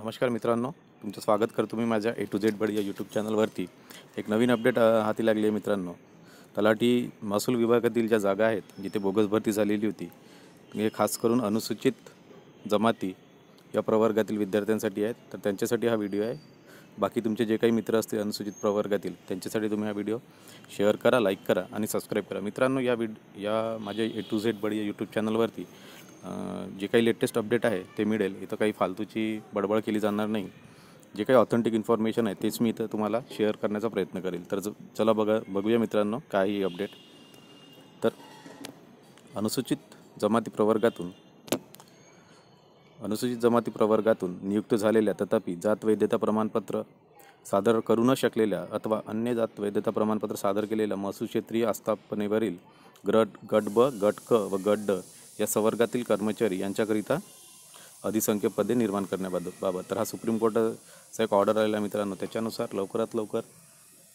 नमस्कार मित्रांनो तुमचं स्वागत करतो मी माझ्या ए टू झेड बड या यूट्यूब चॅनलवरती एक नवीन अपडेट हाती लागली आहे मित्रांनो तलाठी महसूल विभागातील ज्या जागा आहेत जिथे बोगस भरती झालेली होती हे खास करून अनुसूचित जमाती या प्रवर्गातील विद्यार्थ्यांसाठी आहेत तर त्यांच्यासाठी हा व्हिडिओ आहे बाकी तुमचे जे काही मित्र असतील अनुसूचित प्रवर्गातील त्यांच्यासाठी तुम्ही हा व्हिडिओ शेअर करा लाईक करा आणि सबस्क्राईब करा मित्रांनो या विड या माझ्या ए टू झेड बडी या यूट्यूब चॅनलवरती जे काही लेटेस्ट अपडेट आहे ते मिळेल इथं काही फालतूची बडबड केली जाणार नाही जे काही ऑथेंटिक इन्फॉर्मेशन आहे तेच मी इथं तुम्हाला शेअर करण्याचा प्रयत्न करेल तर चला बघा बघूया मित्रांनो काही अपडेट तर अनुसूचित जमाती प्रवर्गातून अनुसूचित जमाती प्रवर्गातून नियुक्त झालेल्या तथापि जात वैधता प्रमाणपत्र सादर करू न शकलेल्या अथवा अन्य जात वैधता प्रमाणपत्र सादर केलेल्या महसूल क्षेत्रीय आस्थापनेवरील गट गट ब गट क व गट ड या सवर्गातील कर्मचारी यांच्याकरिता अधिसंख्य पदे निर्माण करण्याबाबत बाबत तर हा सुप्रीम कोर्टाचा एक ऑर्डर आलेला मित्रांनो त्याच्यानुसार लवकरात लवकर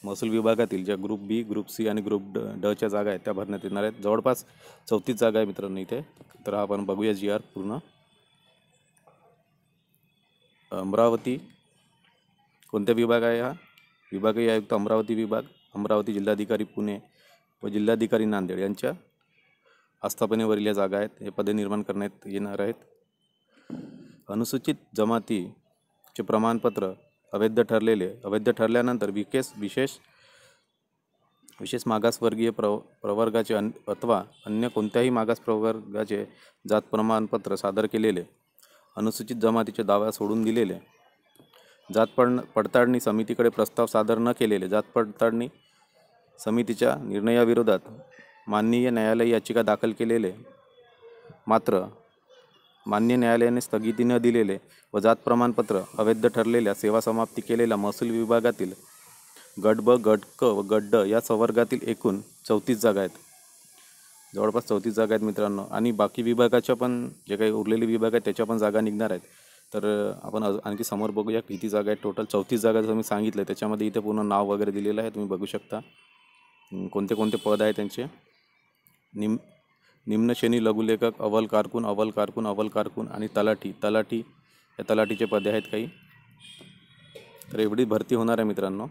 महसूल विभागातील ज्या ग्रुप बी ग्रुप सी आणि ग्रुप ड डच्या जागा आहेत त्या भरण्यात येणार आहेत जवळपास चौतीस जागा आहे मित्रांनो इथे तर आपण बघूया जी आर पूर्ण अमरावती कोणत्या विभाग आहे हा विभागीय आयुक्त अमरावती विभाग अमरावती जिल्हाधिकारी पुणे व जिल्हाधिकारी नांदेड यांच्या आस्थापनेवरील या जागा आहेत हे पदे निर्माण करण्यात येणार आहेत अनुसूचित जमातीचे प्रमाणपत्र अवैध ठरलेले अवैध ठरल्यानंतर विकेस विशेष विशेष मागासवर्गीय प्र प्रवर्गाचे अन अथवा अन्य कोणत्याही मागास प्रवर्गाचे जात प्रमाणपत्र सादर केलेले अनुसूचित जमातीच्या दाव्या सोडून दिलेले जात पड पडताळणी समितीकडे प्रस्ताव सादर न केलेले जात पडताळणी समितीच्या निर्णयाविरोधात माननीय न्यायालय याचिका दाखल केलेले मात्र मान्य न्यायालयाने स्थगिती न दिलेले व जात प्रमाणपत्र अवैध ठरलेल्या सेवा समाप्ती केलेल्या महसूल विभागातील गडब गडक व गड्ड या संवर्गातील एकूण चौतीस जागा आहेत जवळपास चौतीस जागा आहेत मित्रांनो आणि बाकी विभागाच्या पण जे काही उरलेले विभाग आहेत त्याच्या पण जागा निघणार आहेत तर आपण आणखी समोर बघूया किती जागा आहेत टोटल चौतीस जागा जसं मी सांगितलं त्याच्यामध्ये इथे पूर्ण नाव वगैरे दिलेलं आहे तुम्ही बघू शकता कोणते कोणते पद आहे त्यांचे निम निम्नश्रेणी लघुलेखक अव्वल कारकून अव्वल कारकून अव्वल कारकून आणि तलाठी तलाठी या तलाठीचे पदे आहेत काही तर एवढी भरती होणार आहे मित्रांनो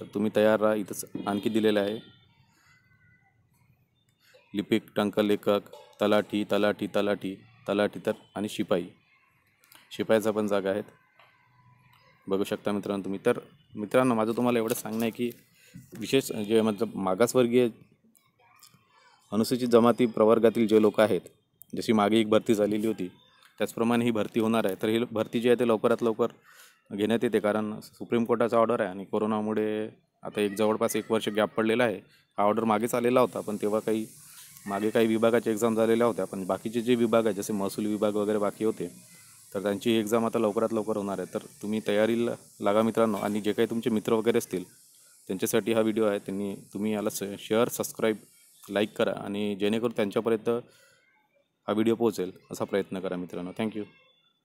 तर तुम्ही तयार राहा इथंच आणखी दिलेलं आहे लिपिक टंकलेखक तलाठी तलाठी तलाठी तलाठी तर आणि शिपाई शिपाईचा पण जागा आहेत बघू शकता मित्रांनो तुम्ही तर मित्रांनो माझं तुम्हाला एवढं सांगणं आहे की विशेष जे म्हणजे मागासवर्गीय अनुसूचित जमाती प्रवर्गातील जे लोक आहेत जशी मागे एक भरती झालेली होती त्याचप्रमाणे ही भरती होणार आहे तर ही भरती जी आहे ते लवकरात लवकर घेण्यात येते कारण सुप्रीम कोर्टाचा ऑर्डर आहे आणि कोरोनामुळे आता एक जवळपास एक वर्ष गॅप पडलेला आहे हा ऑर्डर मागेच आलेला होता पण तेव्हा काही मागे काही विभागाच्या एक्झाम झालेल्या होत्या पण बाकीचे जे विभाग आहे जसे महसूल विभाग वगैरे बाकी होते तर त्यांची एक्झाम आता लवकरात लवकर होणार आहे तर तुम्ही तयारीला लागा मित्रांनो आणि जे काही तुमचे मित्र वगैरे असतील त्यांच्यासाठी हा व्हिडिओ आहे त्यांनी तुम्ही याला स शेअर सबस्क्राईब लाईक करा आणि जेणेकरून त्यांच्यापर्यंत हा व्हिडिओ पोहोचेल असा प्रयत्न करा मित्रांनो थँक्यू